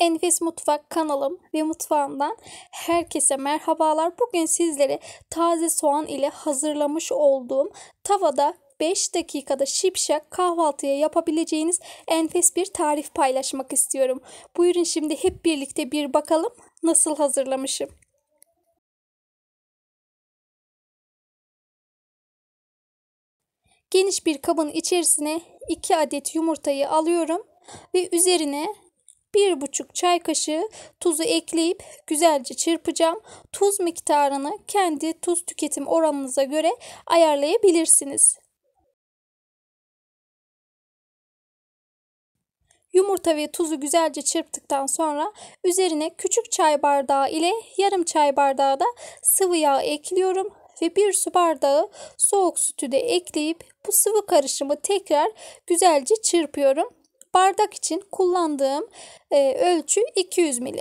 Enfes Mutfak kanalım ve mutfağımdan herkese merhabalar. Bugün sizlere taze soğan ile hazırlamış olduğum tavada 5 dakikada şipşak kahvaltıya yapabileceğiniz enfes bir tarif paylaşmak istiyorum. Buyurun şimdi hep birlikte bir bakalım nasıl hazırlamışım. Geniş bir kabın içerisine 2 adet yumurtayı alıyorum ve üzerine bir buçuk çay kaşığı tuzu ekleyip güzelce çırpacağım. Tuz miktarını kendi tuz tüketim oranınıza göre ayarlayabilirsiniz. Yumurta ve tuzu güzelce çırptıktan sonra üzerine küçük çay bardağı ile yarım çay bardağı da sıvı yağ ekliyorum ve bir su bardağı soğuk sütü de ekleyip bu sıvı karışımı tekrar güzelce çırpıyorum bardak için kullandığım e, ölçü 200 ml.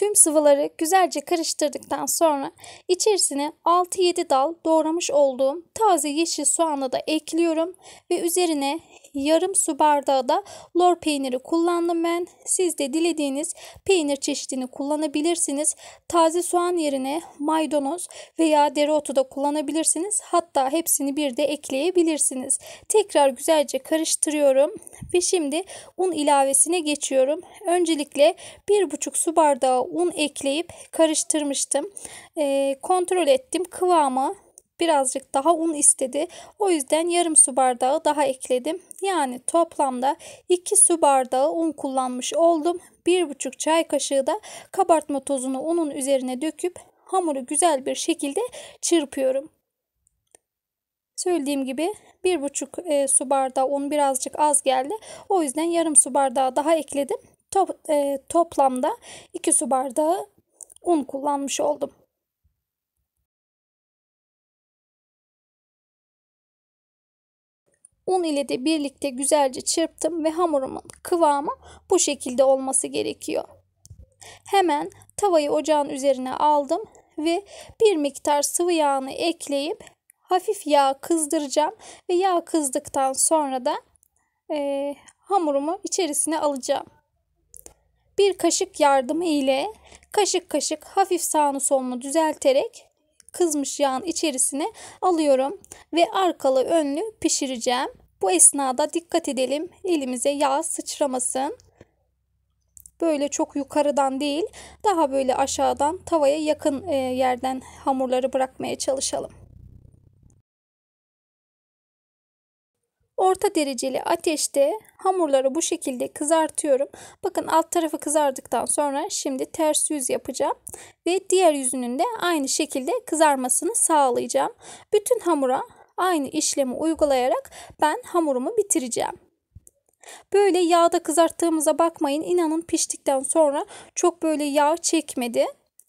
Tüm sıvıları güzelce karıştırdıktan sonra içerisine 6-7 dal doğramış olduğum taze yeşil soğanı da ekliyorum ve üzerine yarım su bardağı da lor peyniri kullandım ben. Siz de dilediğiniz peynir çeşidini kullanabilirsiniz. Taze soğan yerine maydanoz veya dereotu da kullanabilirsiniz. Hatta hepsini bir de ekleyebilirsiniz. Tekrar güzelce karıştırıyorum ve şimdi un ilavesine geçiyorum. Öncelikle 1,5 su bardağı un ekleyip karıştırmıştım. E, kontrol ettim kıvamı birazcık daha un istedi. O yüzden yarım su bardağı daha ekledim. Yani toplamda 2 su bardağı un kullanmış oldum. 1,5 çay kaşığı da kabartma tozunu unun üzerine döküp hamuru güzel bir şekilde çırpıyorum. Söylediğim gibi 1,5 e, su bardağı un birazcık az geldi. O yüzden yarım su bardağı daha ekledim to e, toplamda 2 su bardağı un kullanmış oldum. Un ile de birlikte güzelce çırptım ve hamurumun kıvamı bu şekilde olması gerekiyor. Hemen tavayı ocağın üzerine aldım ve bir miktar sıvı yağını ekleyip hafif yağ kızdıracağım ve yağ kızdıktan sonra da e, hamurumu içerisine alacağım bir kaşık yardımı ile kaşık kaşık hafif sağını solunu düzelterek kızmış yağın içerisine alıyorum ve arkalı önlü pişireceğim. Bu esnada dikkat edelim elimize yağ sıçramasın. Böyle çok yukarıdan değil daha böyle aşağıdan tavaya yakın e, yerden hamurları bırakmaya çalışalım. Orta dereceli ateşte hamurları bu şekilde kızartıyorum. Bakın alt tarafı kızardıktan sonra şimdi ters yüz yapacağım. Ve diğer yüzünün de aynı şekilde kızarmasını sağlayacağım. Bütün hamura aynı işlemi uygulayarak ben hamurumu bitireceğim. Böyle yağda kızarttığımıza bakmayın. İnanın piştikten sonra çok böyle yağ çekmedi.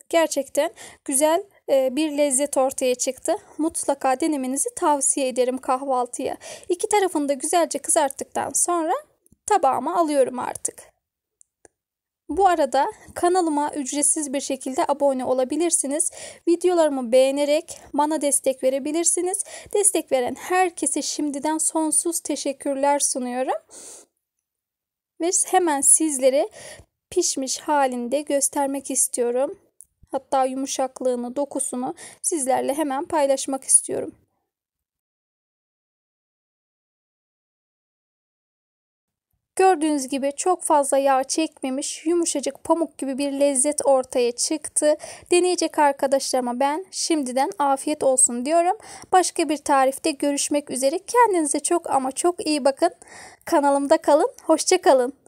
Gerçekten güzel e, bir lezzet ortaya çıktı. Mutlaka denemenizi tavsiye ederim kahvaltıya. İki tarafını da güzelce kızarttıktan sonra tabağıma alıyorum artık. Bu arada kanalıma ücretsiz bir şekilde abone olabilirsiniz. Videolarımı beğenerek bana destek verebilirsiniz. Destek veren herkese şimdiden sonsuz teşekkürler sunuyorum. Ve hemen sizlere pişmiş halinde göstermek istiyorum hatta yumuşaklığını, dokusunu sizlerle hemen paylaşmak istiyorum. Gördüğünüz gibi çok fazla yağ çekmemiş, yumuşacık pamuk gibi bir lezzet ortaya çıktı. Deneyecek arkadaşlarıma ben şimdiden afiyet olsun diyorum. Başka bir tarifte görüşmek üzere. Kendinize çok ama çok iyi bakın. Kanalımda kalın. Hoşça kalın.